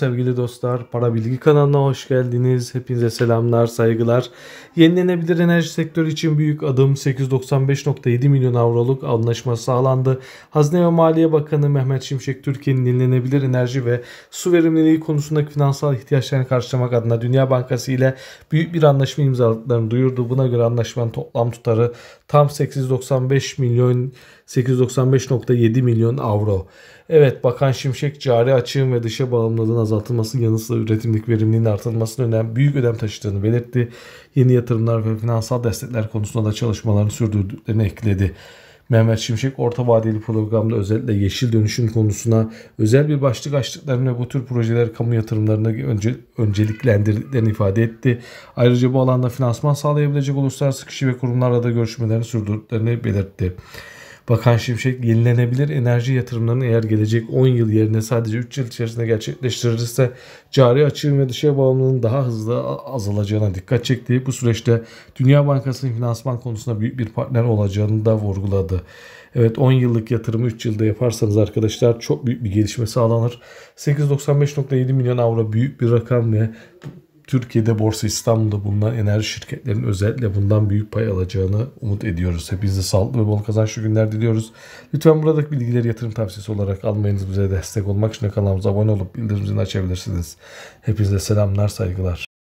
Sevgili dostlar, Para Bilgi kanalına hoş geldiniz. Hepinize selamlar, saygılar. Yenilenebilir enerji sektörü için büyük adım 895.7 milyon avroluk anlaşma sağlandı. Hazine ve Maliye Bakanı Mehmet Şimşek, Türkiye'nin yenilenebilir enerji ve su verimliliği konusundaki finansal ihtiyaçlarını karşılamak adına Dünya Bankası ile büyük bir anlaşma imzaladıklarını duyurdu. Buna göre anlaşmanın toplam tutarı tam 895 milyon 895.7 milyon avro. Evet, Bakan Şimşek cari açığın ve dışa bağımlılığın azaltılması yanı sıra üretimlik verimliliğin artırılmasının önem, büyük önem taşıdığını belirtti. Yeni yatırımlar ve finansal destekler konusunda da çalışmalarını sürdürdüklerini ekledi. Mehmet Şimşek orta vadeli programda özellikle yeşil dönüşüm konusuna özel bir başlık açtıklarını ve bu tür projeler kamu yatırımlarına önce, önceliklendirdiklerini ifade etti. Ayrıca bu alanda finansman sağlayabilecek uluslararası kişi ve kurumlarla da görüşmelerini sürdürdüklerini belirtti. Bakan Şimşek yenilenebilir enerji yatırımlarını eğer gelecek 10 yıl yerine sadece 3 yıl içerisinde gerçekleştirilirse cari açığın ve dışa bağımlılığın daha hızlı azalacağına dikkat çekti. Bu süreçte Dünya Bankası'nın finansman konusunda büyük bir partner olacağını da vurguladı. Evet 10 yıllık yatırımı 3 yılda yaparsanız arkadaşlar çok büyük bir gelişme sağlanır. 895.7 milyon avro büyük bir rakam ve Türkiye'de Borsa İstanbul'da bulunan enerji şirketlerinin özellikle bundan büyük pay alacağını umut ediyoruz. Hepinize sağlıklı ve bol kazançlı günler diliyoruz. Lütfen buradaki bilgileri yatırım tavsiyesi olarak almayınız. Bize destek olmak için kanalımıza abone olup bildirim zilini açabilirsiniz. Hepinize selamlar, saygılar.